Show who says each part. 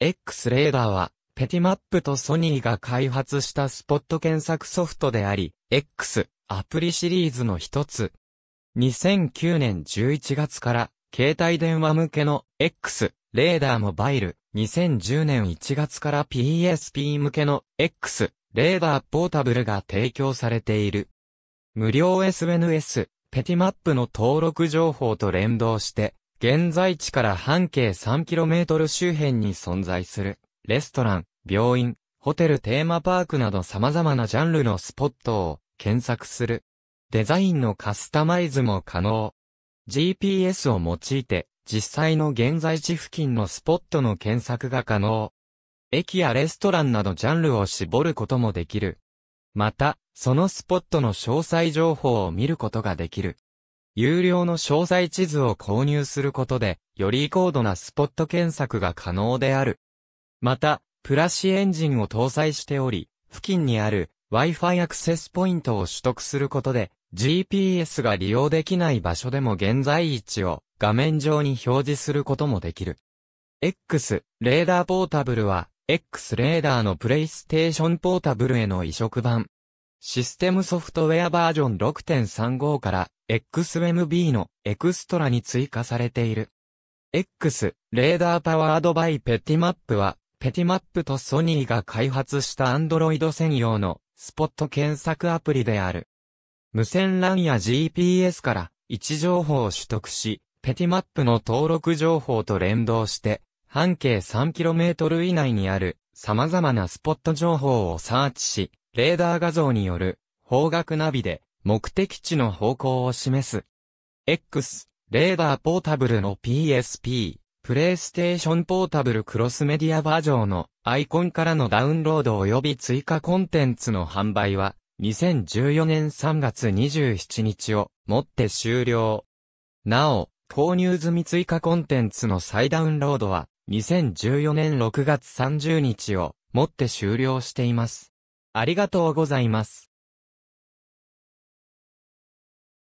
Speaker 1: X レーダーは、ペティマップとソニーが開発したスポット検索ソフトであり、X アプリシリーズの一つ。2009年11月から、携帯電話向けの X レーダーモバイル、2010年1月から PSP 向けの X レーダーポータブルが提供されている。無料 SNS、ペティマップの登録情報と連動して、現在地から半径 3km 周辺に存在する、レストラン、病院、ホテルテーマパークなど様々なジャンルのスポットを検索する。デザインのカスタマイズも可能。GPS を用いて、実際の現在地付近のスポットの検索が可能。駅やレストランなどジャンルを絞ることもできる。また、そのスポットの詳細情報を見ることができる。有料の詳細地図を購入することで、より高度なスポット検索が可能である。また、プラシエンジンを搭載しており、付近にある Wi-Fi アクセスポイントを取得することで、GPS が利用できない場所でも現在位置を画面上に表示することもできる。X レーダーポータブルは、X レーダーのプレイステーションポータブルへの移植版。システムソフトウェアバージョン6.35から XMB のエクストラに追加されている。X、レーダーパワードバイペティマップは、ペティマップとソニーが開発したアンドロイド専用のスポット検索アプリである。無線 LAN や GPS から位置情報を取得し、ペティマップの登録情報と連動して、半径 3km 以内にある様々なスポット情報をサーチし、レーダー画像による方角ナビで目的地の方向を示す。X、レーダーポータブルの PSP、プレイステーションポータブルクロスメディアバージョンのアイコンからのダウンロード及び追加コンテンツの販売は、2014年3月27日をもって終了。なお、購入済み追加コンテンツの再ダウンロードは、2014年6月30日をもって終了しています。ありがとうございます。